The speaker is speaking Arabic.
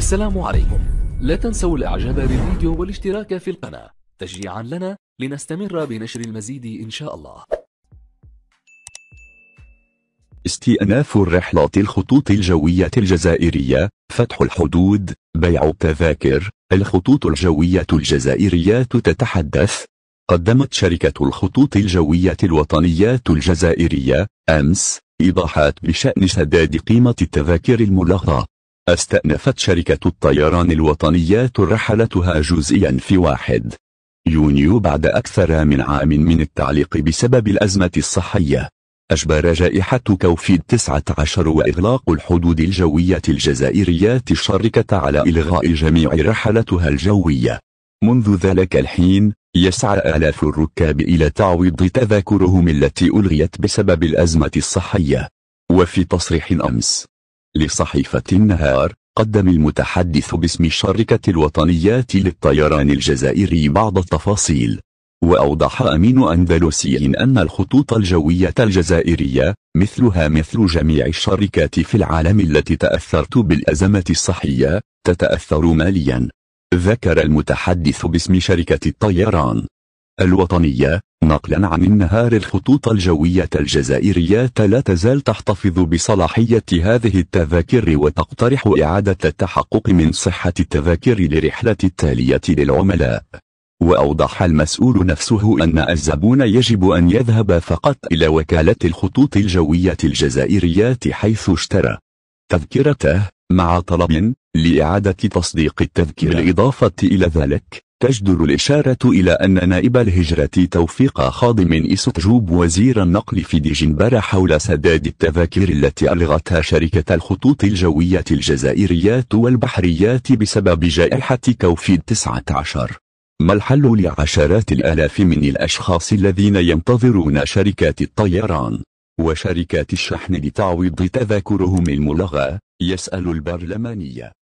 السلام عليكم لا تنسوا الاعجاب بالفيديو والاشتراك في القناة تشجيعا لنا لنستمر بنشر المزيد إن شاء الله استئناف الرحلات الخطوط الجوية الجزائرية فتح الحدود بيع التذاكر الخطوط الجوية الجزائرية تتحدث قدمت شركة الخطوط الجوية الوطنية الجزائرية أمس إيضاحات بشأن سداد قيمة التذاكر الملغاة استأنفت شركة الطيران الوطنيات رحلتها جزئيا في واحد يونيو بعد أكثر من عام من التعليق بسبب الأزمة الصحية أجبر جائحة كوفيد 19 وإغلاق الحدود الجوية الجزائرية الشركة على إلغاء جميع رحلتها الجوية منذ ذلك الحين يسعى آلاف الركاب إلى تعويض تذاكرهم التي ألغيت بسبب الأزمة الصحية وفي تصريح أمس لصحيفة النهار قدم المتحدث باسم الشركة الوطنية للطيران الجزائري بعض التفاصيل وأوضح أمين أندلسي أن الخطوط الجوية الجزائرية مثلها مثل جميع الشركات في العالم التي تأثرت بالأزمة الصحية تتأثر ماليا ذكر المتحدث باسم شركة الطيران الوطنية نقلا عن النهار الخطوط الجوية الجزائرية لا تزال تحتفظ بصلاحية هذه التذاكر وتقترح إعادة التحقق من صحة التذاكر لرحلة التالية للعملاء وأوضح المسؤول نفسه أن الزبون يجب أن يذهب فقط إلى وكالة الخطوط الجوية الجزائرية حيث اشترى تذكرته مع طلب لإعادة تصديق التذكير بالإضافة إلى ذلك تجدر الإشارة إلى أن نائب الهجرة توفيق خاضم إسوتجوب وزير النقل في ديجنبرا حول سداد التذاكر التي ألغتها شركة الخطوط الجوية الجزائريات والبحريات بسبب جائحة كوفيد 19 ما الحل لعشرات الآلاف من الأشخاص الذين ينتظرون شركات الطيران وشركات الشحن لتعويض تذاكرهم الملغى يسأل البرلمانية